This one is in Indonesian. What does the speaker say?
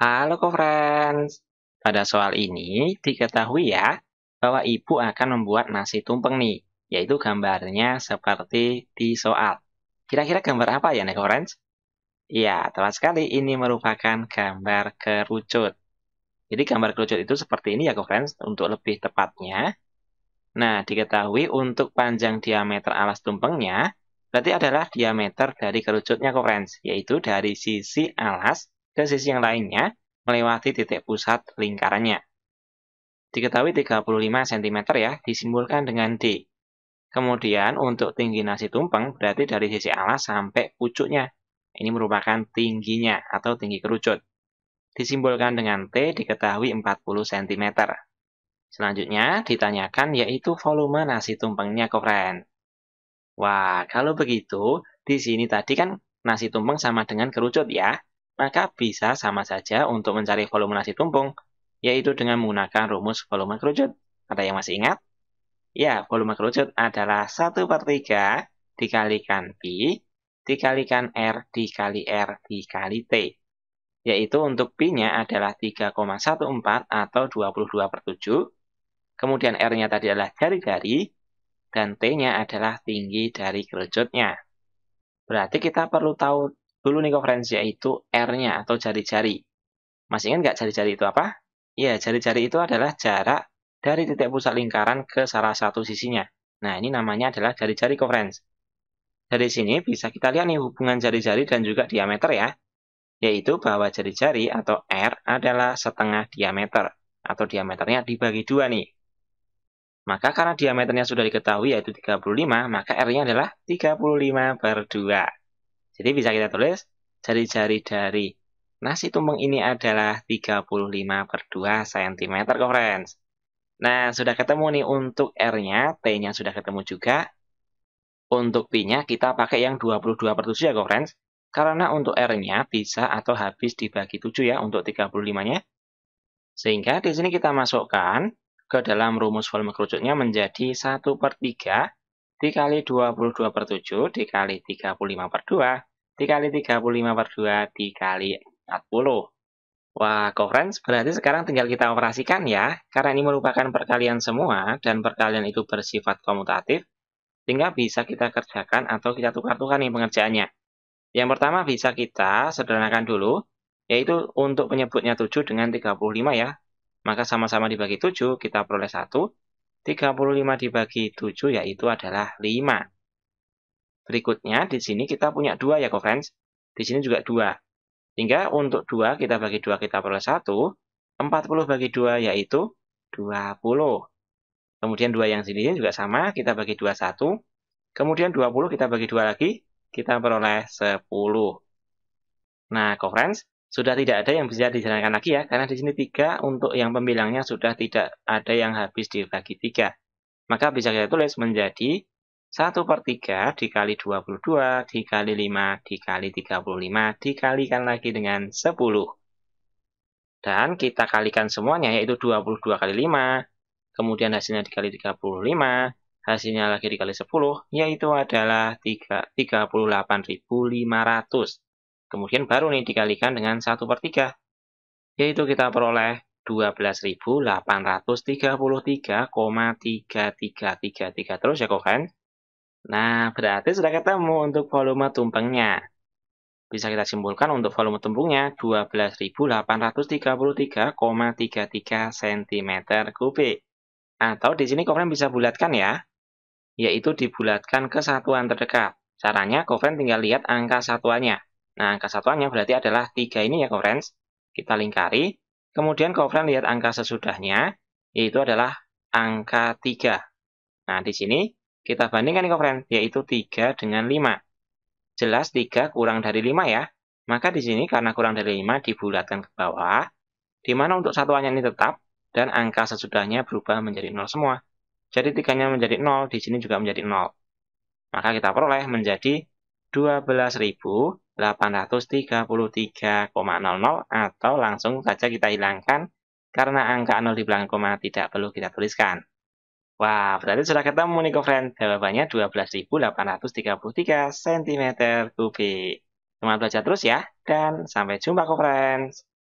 Halo co-friends, pada soal ini diketahui ya bahwa ibu akan membuat nasi tumpeng nih, yaitu gambarnya seperti di soal. Kira-kira gambar apa ya nih co-friends? Ya, tepat sekali ini merupakan gambar kerucut. Jadi gambar kerucut itu seperti ini ya co-friends, untuk lebih tepatnya. Nah, diketahui untuk panjang diameter alas tumpengnya, berarti adalah diameter dari kerucutnya co-friends, yaitu dari sisi alas ke sisi yang lainnya melewati titik pusat lingkarannya. Diketahui 35 cm ya, disimbolkan dengan D. Kemudian untuk tinggi nasi tumpeng berarti dari sisi alas sampai pucuknya. Ini merupakan tingginya atau tinggi kerucut. Disimbolkan dengan T diketahui 40 cm. Selanjutnya ditanyakan yaitu volume nasi tumpengnya ke friend. Wah, kalau begitu di sini tadi kan nasi tumpeng sama dengan kerucut ya maka bisa sama saja untuk mencari volume nasi tumpung, yaitu dengan menggunakan rumus volume kerucut. Ada yang masih ingat? Ya, volume kerucut adalah 1 per 3 dikalikan Pi dikalikan R dikali R dikali T. Yaitu untuk Pi-nya adalah 3,14 atau 22 per 7. Kemudian R-nya tadi adalah jari-jari. Dan T-nya adalah tinggi dari kerucutnya. Berarti kita perlu tahu dulu nih gluconeoconferens yaitu R-nya atau jari-jari. Masih ingat nggak jari-jari itu apa? Ya, jari-jari itu adalah jarak dari titik pusat lingkaran ke salah satu sisinya. Nah, ini namanya adalah jari-jari conference. Dari sini bisa kita lihat nih hubungan jari-jari dan juga diameter ya, yaitu bahwa jari-jari atau R adalah setengah diameter, atau diameternya dibagi dua nih. Maka karena diameternya sudah diketahui yaitu 35, maka R-nya adalah 35 per 2. Jadi bisa kita tulis jari-jari dari nasi tumpeng ini adalah 35 per 2 cm friends. Nah, sudah ketemu nih untuk R-nya, T-nya sudah ketemu juga. Untuk P-nya kita pakai yang 22 per 7 ya friends. Karena untuk R-nya bisa atau habis dibagi 7 ya untuk 35-nya. Sehingga di sini kita masukkan ke dalam rumus volume kerucutnya menjadi 1 per 3 dikali 22 per 7 dikali 35 per 2 dikali 35 per 2 dikali 40. Wah, keren. berarti sekarang tinggal kita operasikan ya. Karena ini merupakan perkalian semua dan perkalian itu bersifat komutatif, sehingga bisa kita kerjakan atau kita tukar-tukar nih pengerjaannya. Yang pertama bisa kita sederhanakan dulu, yaitu untuk penyebutnya 7 dengan 35 ya. Maka sama-sama dibagi 7, kita peroleh 1. 35 dibagi 7 yaitu adalah 5. Berikutnya di sini kita punya 2 ya co-friends. Di sini juga 2. Sehingga untuk 2 kita bagi 2 kita peroleh 1. 40 bagi 2 yaitu 20. Kemudian 2 yang sini juga sama, kita bagi 2 1. Kemudian 20 kita bagi 2 lagi, kita peroleh 10. Nah, co-friends, sudah tidak ada yang bisa dijalankan lagi ya, karena di sini 3 untuk yang pembilangnya sudah tidak ada yang habis dibagi 3. Maka bisa kita tulis menjadi 1 per 3 dikali 22, dikali 5, dikali 35, dikalikan lagi dengan 10. Dan kita kalikan semuanya, yaitu 22 kali 5, kemudian hasilnya dikali 35, hasilnya lagi dikali 10, yaitu adalah 38.500. Kemudian baru nih dikalikan dengan 1 per 3. Yaitu kita peroleh 12.833,3333 terus ya kok kan? Nah, berarti sudah ketemu untuk volume tumpengnya. Bisa kita simpulkan untuk volume tumpengnya 12.833,33 cm kubik. Atau di sini kalian bisa bulatkan ya, yaitu dibulatkan ke satuan terdekat. Caranya kalian tinggal lihat angka satuannya. Nah, angka satuannya berarti adalah 3 ini ya, friends. Kita lingkari. Kemudian, friends lihat angka sesudahnya, yaitu adalah angka 3. Nah, di sini kita bandingkan, nih, friends, yaitu 3 dengan 5. Jelas 3 kurang dari 5 ya. Maka di sini karena kurang dari 5 dibulatkan ke bawah, di mana untuk satuannya ini tetap, dan angka sesudahnya berubah menjadi 0 semua. Jadi 3-nya menjadi 0, di sini juga menjadi 0. Maka kita peroleh menjadi 12.000 833,00 atau langsung saja kita hilangkan karena angka 0 di belakang koma tidak perlu kita tuliskan. Wah, berarti sudah ketemu nih, friend. Jawabannya 12.833 cm 3 Semangat belajar terus ya, dan sampai jumpa, friends.